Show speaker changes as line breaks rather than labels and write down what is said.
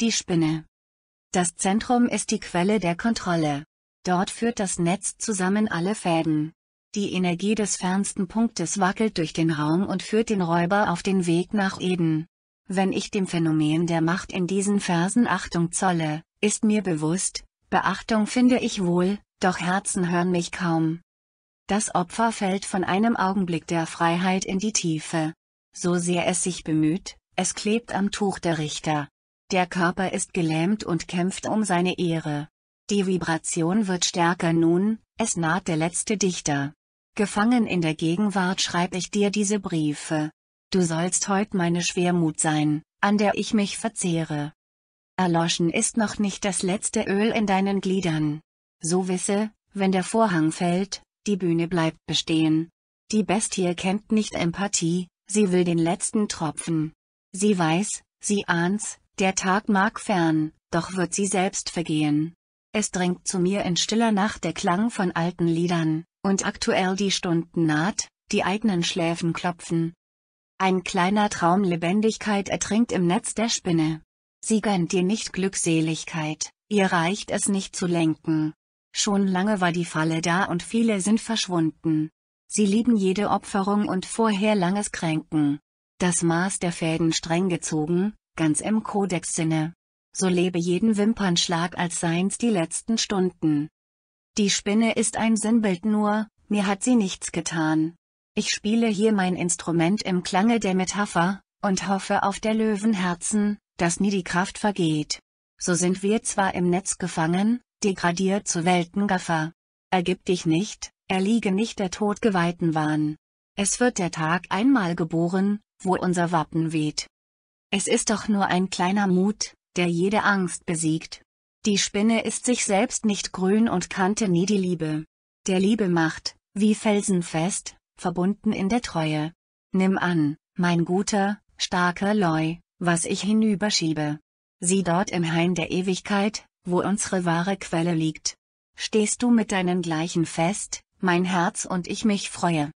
Die Spinne. Das Zentrum ist die Quelle der Kontrolle. Dort führt das Netz zusammen alle Fäden. Die Energie des fernsten Punktes wackelt durch den Raum und führt den Räuber auf den Weg nach Eden. Wenn ich dem Phänomen der Macht in diesen Versen Achtung zolle, ist mir bewusst, Beachtung finde ich wohl, doch Herzen hören mich kaum. Das Opfer fällt von einem Augenblick der Freiheit in die Tiefe. So sehr es sich bemüht, es klebt am Tuch der Richter. Der Körper ist gelähmt und kämpft um seine Ehre. Die Vibration wird stärker nun, es naht der letzte Dichter. Gefangen in der Gegenwart schreibe ich dir diese Briefe. Du sollst heut meine Schwermut sein, an der ich mich verzehre. Erloschen ist noch nicht das letzte Öl in deinen Gliedern. So wisse, wenn der Vorhang fällt, die Bühne bleibt bestehen. Die Bestie kennt nicht Empathie, sie will den letzten Tropfen. Sie weiß, sie ahnt's, der Tag mag fern, doch wird sie selbst vergehen. Es dringt zu mir in stiller Nacht der Klang von alten Liedern, und aktuell die Stunden naht, die eigenen Schläfen klopfen. Ein kleiner Traum Lebendigkeit ertrinkt im Netz der Spinne. Sie gönnt dir nicht Glückseligkeit, ihr reicht es nicht zu lenken. Schon lange war die Falle da und viele sind verschwunden. Sie lieben jede Opferung und vorher langes Kränken. Das Maß der Fäden streng gezogen, ganz im Kodex-Sinne. So lebe jeden Wimpernschlag als seins die letzten Stunden. Die Spinne ist ein Sinnbild nur, mir hat sie nichts getan. Ich spiele hier mein Instrument im Klange der Metapher, und hoffe auf der Löwenherzen, dass nie die Kraft vergeht. So sind wir zwar im Netz gefangen, degradiert zu Weltengaffer. Ergib dich nicht, erliege nicht der todgeweihten Wahn. Es wird der Tag einmal geboren, wo unser Wappen weht. Es ist doch nur ein kleiner Mut, der jede Angst besiegt. Die Spinne ist sich selbst nicht grün und kannte nie die Liebe. Der Liebe macht, wie felsenfest, verbunden in der Treue. Nimm an, mein guter, starker Leu, was ich hinüberschiebe. Sieh dort im Hain der Ewigkeit, wo unsere wahre Quelle liegt. Stehst du mit deinen Gleichen fest, mein Herz und ich mich freue.